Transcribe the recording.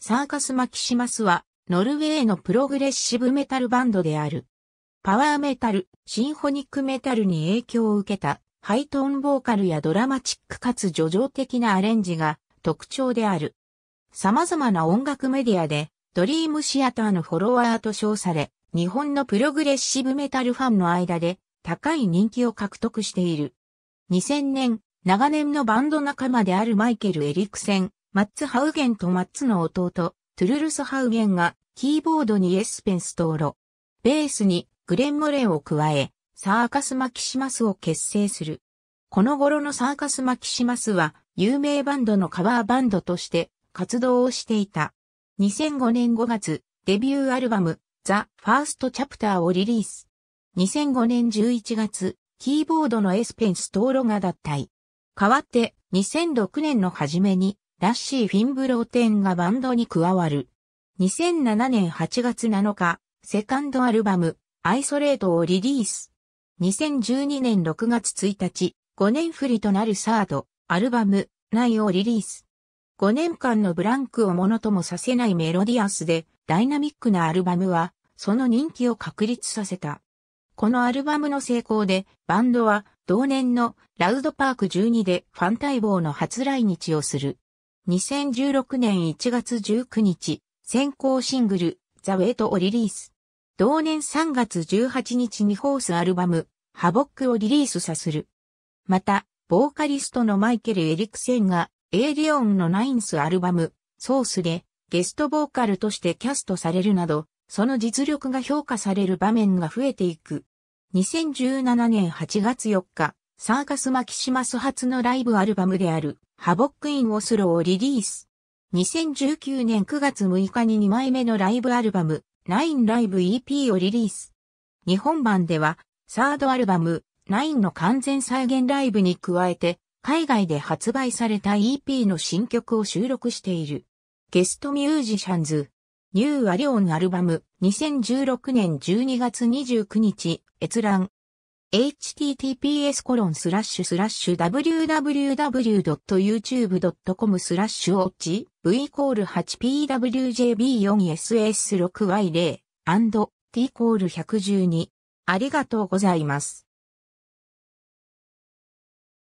サーカス・マキシマスは、ノルウェーのプログレッシブメタルバンドである。パワーメタル、シンフォニックメタルに影響を受けた、ハイトーンボーカルやドラマチックかつ叙情的なアレンジが特徴である。様々な音楽メディアで、ドリームシアターのフォロワーと称され、日本のプログレッシブメタルファンの間で高い人気を獲得している。2000年、長年のバンド仲間であるマイケル・エリクセン、マッツ・ハウゲンとマッツの弟、トゥルルス・ハウゲンが、キーボードにエスペンストーロ、ベースにグレン・モレンを加え、サーカス・マキシマスを結成する。この頃のサーカス・マキシマスは、有名バンドのカバーバンドとして活動をしていた。2005年5月、デビューアルバム、ザ・ファースト・チャプターをリリース。2005年11月、キーボードのエスペンス・トーロが脱退。代わって、2006年の初めに、ラッシー・フィンブローテンがバンドに加わる。2007年8月7日、セカンドアルバム、アイソレートをリリース。2012年6月1日、5年振りとなるサード、アルバム、内をリリース。5年間のブランクをものともさせないメロディアスで、ダイナミックなアルバムは、その人気を確立させた。このアルバムの成功で、バンドは、同年のラウドパーク12でファン待望の初来日をする。2016年1月19日、先行シングル、ザ・ウェイトをリリース。同年3月18日にホースアルバム、ハボックをリリースさせる。また、ボーカリストのマイケル・エリクセンが、エイリオンのナインスアルバム、ソースで、ゲストボーカルとしてキャストされるなど、その実力が評価される場面が増えていく。2017年8月4日、サーカスマキシマス初のライブアルバムである、ハボック・イン・オスロをリリース。2019年9月6日に2枚目のライブアルバム、9 Live EP をリリース。日本版では、サードアルバム、9の完全再現ライブに加えて、海外で発売された EP の新曲を収録している。ゲストミュージシャンズ、ニューアリオンアルバム、2016年12月29日、閲覧。https コロンスラッシュスラッシュ www.youtube.com スラッシュオッチ v イコール 8pwjb4ss6y0 t コール112ありがとうございます。